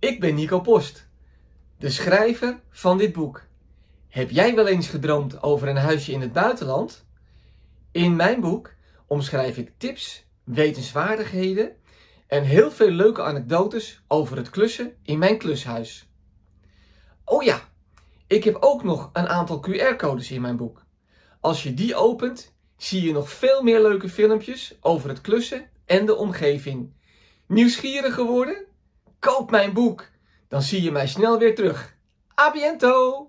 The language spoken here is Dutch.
Ik ben Nico Post, de schrijver van dit boek. Heb jij wel eens gedroomd over een huisje in het buitenland? In mijn boek omschrijf ik tips, wetenswaardigheden en heel veel leuke anekdotes over het klussen in mijn klushuis. Oh ja, ik heb ook nog een aantal QR-codes in mijn boek. Als je die opent, zie je nog veel meer leuke filmpjes over het klussen en de omgeving. Nieuwsgierig geworden? koop mijn boek. Dan zie je mij snel weer terug. Abiento!